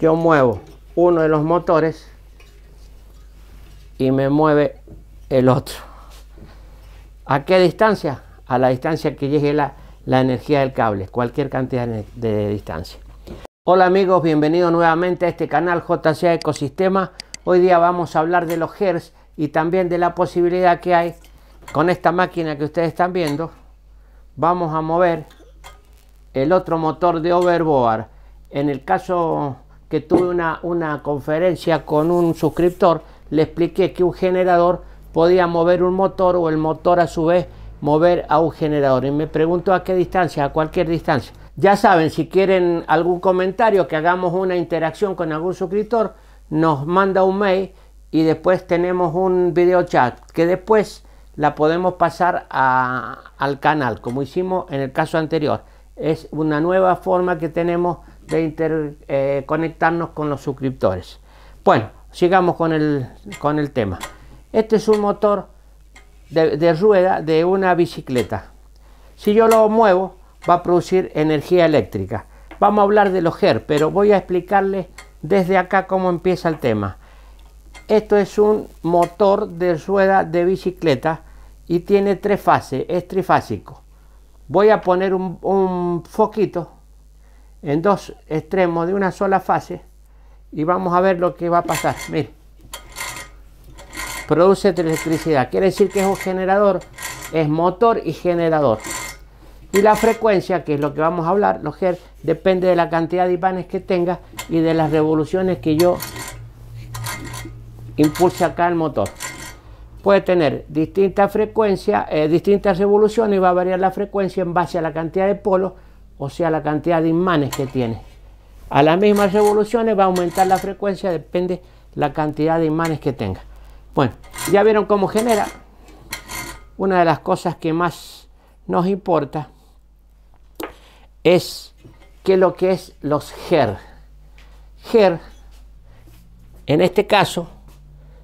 yo muevo uno de los motores y me mueve el otro. ¿A qué distancia? A la distancia que llegue la, la energía del cable, cualquier cantidad de, distancia. Hola amigos, bienvenidos nuevamente a este canal JCA Ecosistema. Hoy día vamos a hablar de los Hertz y también de la posibilidad que hay con esta máquina que ustedes están viendo. Vamos a mover el otro motor de overboard. En el caso que tuve una, conferencia con un suscriptor, le expliqué que un generador podía mover un motor o el motor a su vez mover a un generador. Y me pregunto a qué distancia, a cualquier distancia. Ya saben, si quieren algún comentario, que hagamos una interacción con algún suscriptor, nos manda un mail y después tenemos un video chat que después la podemos pasar al canal, como hicimos en el caso anterior. Es una nueva forma que tenemos de interconectarnos eh, con los suscriptores. Bueno, sigamos con el, tema. Este es un motor de, rueda de una bicicleta. Si yo lo muevo, va a producir energía eléctrica. Vamos a hablar de los GER, pero voy a explicarles desde acá cómo empieza el tema. Esto es un motor de rueda de bicicleta y tiene tres fases, es trifásico. Voy a poner un, un foquito, en dos extremos de una sola fase y vamos a ver lo que va a pasar. Miren, produce electricidad, quiere decir que es un generador, es motor y generador. Y la frecuencia, que es lo que vamos a hablar, los depende de la cantidad de imanes que tenga y de las revoluciones que yo impulse acá el motor. Puede tener distintas frecuencias, eh, distintas revoluciones y va a variar la frecuencia en base a la cantidad de polos o sea la cantidad de imanes que tiene. A las mismas revoluciones va a aumentar la frecuencia, depende la cantidad de imanes que tenga. Bueno, ya vieron cómo genera. Una de las cosas que más nos importa es que lo que es los GER. GER, en este caso,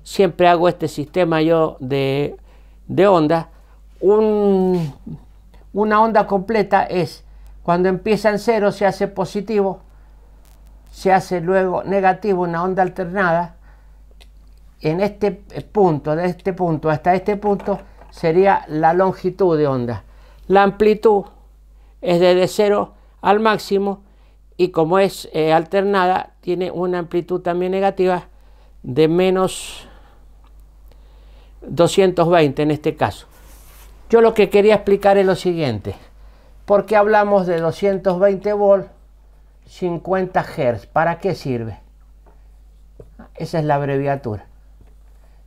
siempre hago este sistema yo de, de onda. una onda completa es cuando empieza en cero se hace positivo, se hace luego negativo, una onda alternada. En este punto, de este punto hasta este punto, sería la longitud de onda. La amplitud es desde cero al máximo y como es eh, alternada, tiene una amplitud también negativa de menos 220 en este caso. Yo lo que quería explicar es lo siguiente porque hablamos de 220 volts, 50 Hertz, ¿Para qué sirve? Esa es la abreviatura.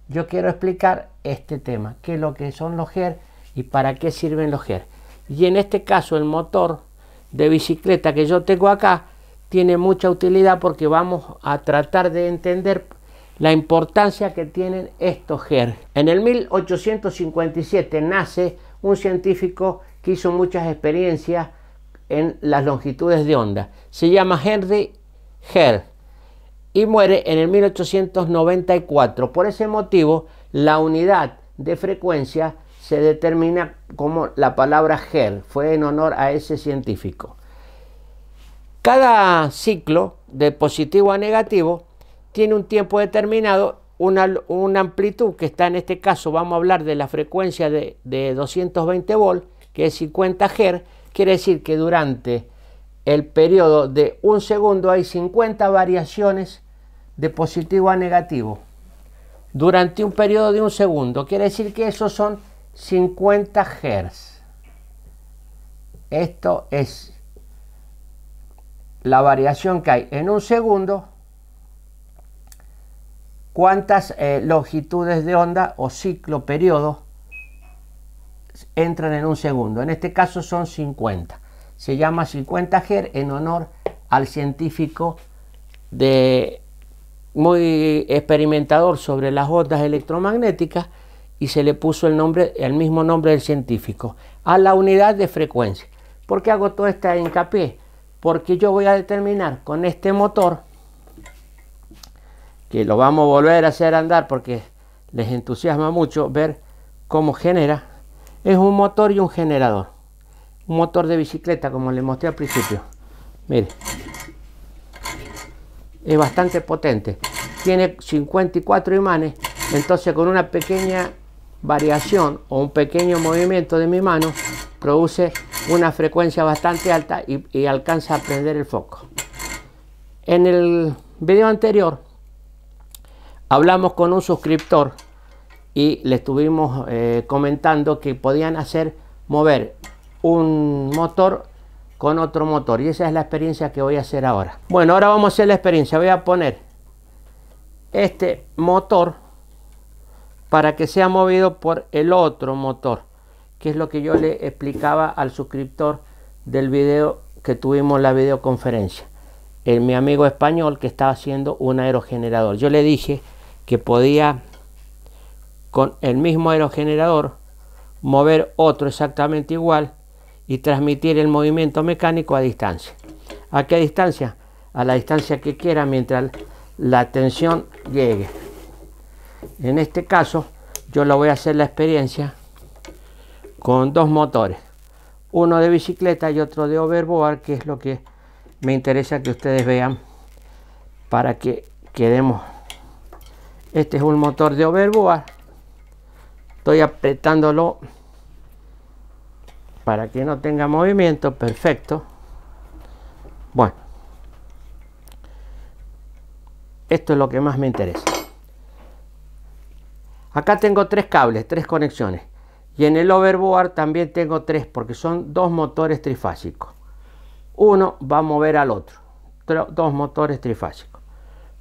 Yo quiero explicar este tema, qué es lo que son los Hertz y para qué sirven los Hertz Y en este caso el motor de bicicleta que yo tengo acá tiene mucha utilidad porque vamos a tratar de entender la importancia que tienen estos Hertz En el 1857 nace un científico que hizo muchas experiencias en las longitudes de onda. Se llama Henry Herr y muere en el 1894. Por ese motivo, la unidad de frecuencia se determina como la palabra Herr, Fue en honor a ese científico. Cada ciclo, de positivo a negativo, tiene un tiempo determinado, una, amplitud que está en este caso, vamos a hablar de la frecuencia de 220 volts, que es 50 Hz, quiere decir que durante el periodo de un segundo hay 50 variaciones de positivo a negativo. Durante un periodo de un segundo, quiere decir que esos son 50 Hz. Esto es la variación que hay en un segundo, cuántas eh, longitudes de onda o ciclo periodo entran en un segundo. En este caso son 50. Se llama 50 Hz e en honor al científico de, muy experimentador sobre las ondas electromagnéticas y se le puso el, nombre, el mismo nombre del científico a la unidad de frecuencia. ¿Por qué hago todo este hincapié? Porque yo voy a determinar con este motor que lo vamos a volver a hacer andar porque les entusiasma mucho ver cómo genera es un motor y un generador. Un motor de bicicleta, como les mostré al principio. Mire. Es bastante potente. Tiene 54 imanes. Entonces con una pequeña variación o un pequeño movimiento de mi mano produce una frecuencia bastante alta y, y alcanza a prender el foco. En el video anterior hablamos con un suscriptor y le estuvimos eh, comentando que podían hacer mover un motor con otro motor y esa es la experiencia que voy a hacer ahora bueno ahora vamos a hacer la experiencia voy a poner este motor para que sea movido por el otro motor que es lo que yo le explicaba al suscriptor del video que tuvimos la videoconferencia el, eh, mi amigo español que estaba haciendo un aerogenerador yo le dije que podía con el mismo aerogenerador, mover otro exactamente igual y transmitir el movimiento mecánico a distancia. ¿A qué distancia? A la distancia que quiera mientras la tensión llegue. En este caso, yo lo voy a hacer la experiencia con dos motores, uno de bicicleta y otro de overboard, que es lo que me interesa que ustedes vean para que quedemos. Este es un motor de overboard estoy apretándolo para que no tenga movimiento perfecto bueno esto es lo que más me interesa acá tengo tres cables tres conexiones y en el overboard también tengo tres porque son dos motores trifásicos uno va a mover al otro dos motores trifásicos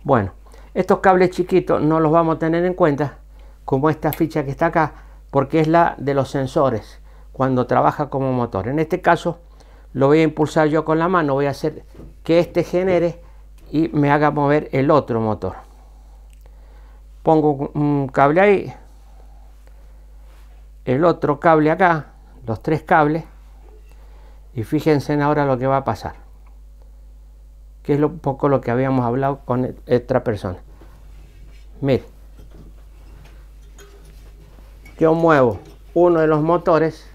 bueno estos cables chiquitos no los vamos a tener en cuenta como esta ficha que está acá, porque es la de los sensores cuando trabaja como motor. En este caso lo voy a impulsar yo con la mano, voy a hacer que este genere y me haga mover el otro motor. Pongo un cable ahí, el otro cable acá, los tres cables, y fíjense en ahora lo que va a pasar, que es un poco lo que habíamos hablado con e-, otra persona. Miren, yo muevo uno de los motores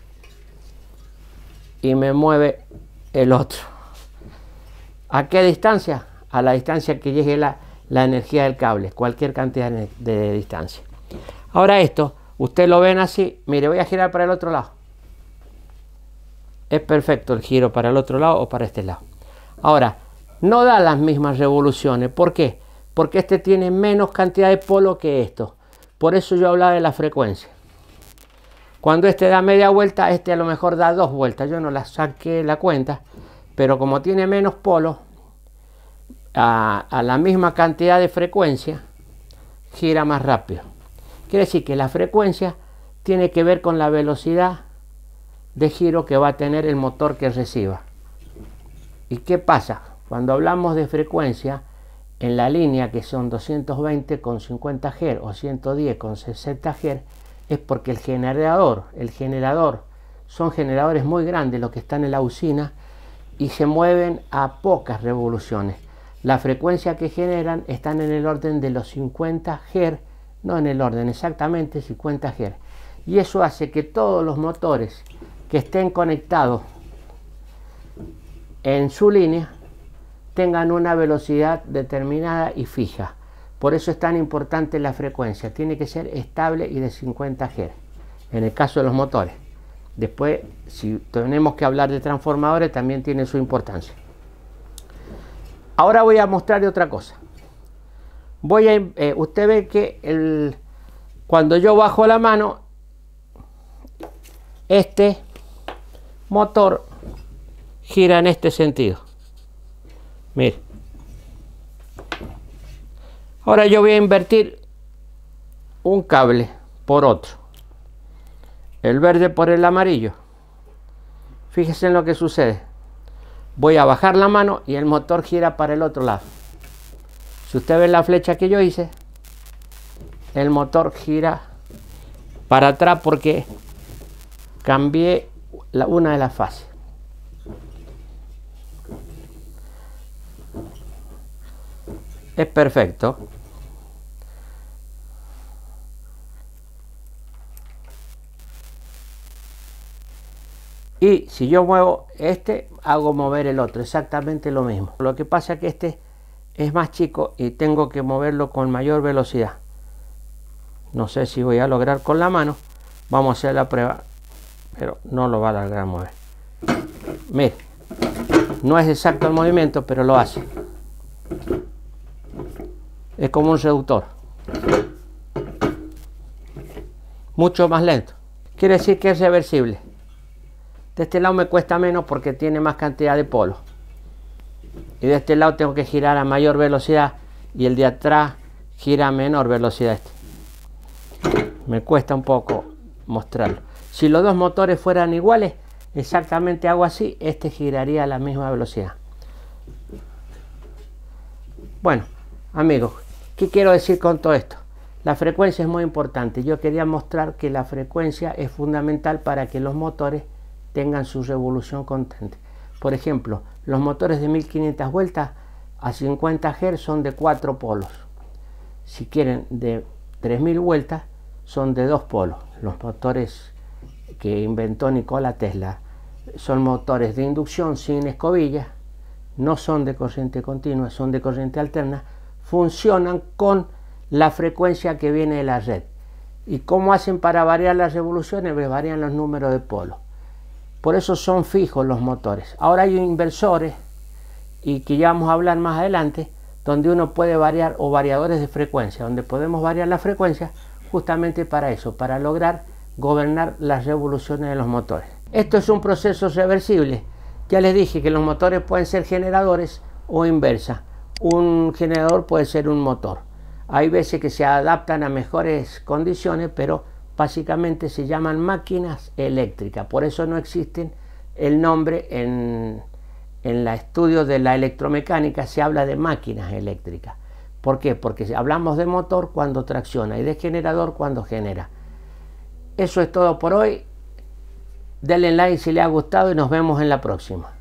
y me mueve el otro. ¿A qué distancia? A la distancia que llegue la, energía del cable, cualquier cantidad de, de distancia. Ahora esto, usted lo ven así, mire, voy a girar para el otro lado. Es perfecto el giro para el otro lado o para este lado. Ahora, no da las mismas revoluciones, ¿por qué? Porque este tiene menos cantidad de polo que esto. Por eso yo hablaba de la frecuencia. Cuando este da media vuelta, este a lo mejor da dos vueltas. Yo no la saqué la cuenta, pero como tiene menos polos, a, la misma cantidad de frecuencia, gira más rápido. Quiere decir que la frecuencia tiene que ver con la velocidad de giro que va a tener el motor que reciba. ¿Y qué pasa? Cuando hablamos de frecuencia en la línea que son 220 con 50 Hz o 110 con 60 Hz, es porque el generador, el generador, son generadores muy grandes los que están en la usina y se mueven a pocas revoluciones. La frecuencia que generan están en el orden de los 50 Hz, no en el orden exactamente 50 Hz. Y eso hace que todos los motores que estén conectados en su línea tengan una velocidad determinada y fija. Por eso es tan importante la frecuencia, tiene que ser estable y de 50 Hz, en el caso de los motores. Después, si tenemos que hablar de transformadores, también tiene su importancia. Ahora voy a mostrarle otra cosa. Voy a, eh, usted ve que cuando yo bajo la mano, este motor gira en este sentido. Mire. Ahora yo voy a invertir un cable por otro. El verde por el amarillo. Fíjense en lo que sucede. Voy a bajar la mano y el motor gira para el otro lado. Si usted ve la flecha que yo hice, el motor gira para atrás porque cambié la, una de las fases. es perfecto. Y si yo muevo este, hago mover el otro, exactamente lo mismo. Lo que pasa es que este es más chico y tengo que moverlo con mayor velocidad. No sé si voy a lograr con la mano. Vamos a hacer la prueba, pero no lo va a lograr mover. Mire, no es exacto el movimiento, pero lo hace es como un seductor. Mucho más lento. Quiere decir que es reversible. De este lado me cuesta menos porque tiene más cantidad de polo. Y de este lado tengo que girar a mayor velocidad y el de atrás gira a menor velocidad. Este. Me cuesta un poco mostrarlo. Si los dos motores fueran iguales, exactamente hago así, este giraría a la misma velocidad. Bueno, amigos, ¿Qué quiero decir con todo esto? La frecuencia es muy importante. Yo quería mostrar que la frecuencia es fundamental para que los motores tengan su revolución constante. Por ejemplo, los motores de 1500 vueltas a 50 Hz son de 4 polos. Si quieren de 3000 vueltas son de 2 polos. Los motores que inventó Nikola Tesla son motores de inducción sin escobilla, no son de corriente continua, son de corriente alterna funcionan con la frecuencia que viene de la red. ¿Y cómo hacen para variar las revoluciones? Pues varían los números de polos. Por eso son fijos los motores. Ahora hay inversores, y que ya vamos a hablar más adelante, donde uno puede variar o variadores de frecuencia, donde podemos variar la frecuencia justamente para eso, para lograr gobernar las revoluciones de los motores. Esto es un proceso reversible. Ya les dije que los motores pueden ser generadores o inversa un generador puede ser un motor. Hay veces que se adaptan a mejores condiciones, pero básicamente se llaman máquinas eléctricas. Por eso no existen el nombre en, en la estudio de la electromecánica, se habla de máquinas eléctricas. ¿Por qué? Porque hablamos de motor cuando tracciona y de generador cuando genera. Eso es todo por hoy. Denle like si le ha gustado y nos vemos en la próxima.